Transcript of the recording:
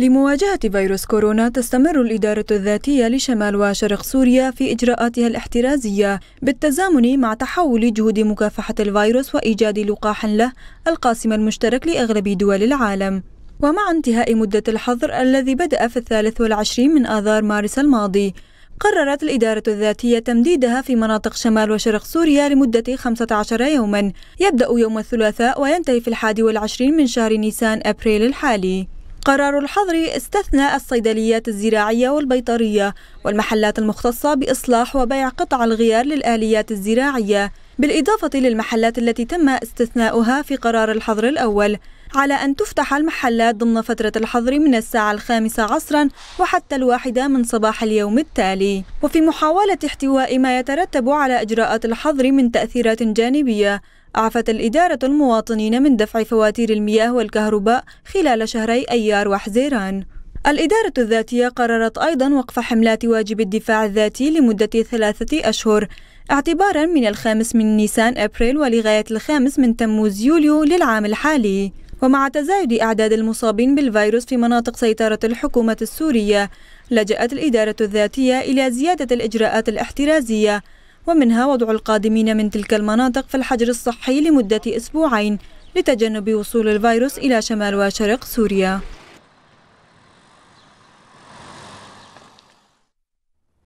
لمواجهة فيروس كورونا تستمر الإدارة الذاتية لشمال وشرق سوريا في إجراءاتها الاحترازية بالتزامن مع تحول جهود مكافحة الفيروس وإيجاد لقاح له القاسم المشترك لأغلب دول العالم ومع انتهاء مدة الحظر الذي بدأ في الثالث والعشرين من آذار مارس الماضي قررت الإدارة الذاتية تمديدها في مناطق شمال وشرق سوريا لمدة 15 يوما يبدأ يوم الثلاثاء وينتهي في الحادي والعشرين من شهر نيسان أبريل الحالي قرار الحظر استثنى الصيدليات الزراعية والبيطرية والمحلات المختصة بإصلاح وبيع قطع الغيار للآليات الزراعية بالإضافة للمحلات التي تم استثناؤها في قرار الحظر الأول على أن تفتح المحلات ضمن فترة الحظر من الساعة الخامسة عصرا وحتى الواحدة من صباح اليوم التالي وفي محاولة احتواء ما يترتب على إجراءات الحظر من تأثيرات جانبية أعفت الإدارة المواطنين من دفع فواتير المياه والكهرباء خلال شهري أيار وحزيران الإدارة الذاتية قررت أيضا وقف حملات واجب الدفاع الذاتي لمدة ثلاثة أشهر اعتبارا من الخامس من نيسان أبريل ولغاية الخامس من تموز يوليو للعام الحالي ومع تزايد أعداد المصابين بالفيروس في مناطق سيطرة الحكومة السورية لجأت الإدارة الذاتية إلى زيادة الإجراءات الاحترازية ومنها وضع القادمين من تلك المناطق في الحجر الصحي لمدة أسبوعين لتجنب وصول الفيروس إلى شمال وشرق سوريا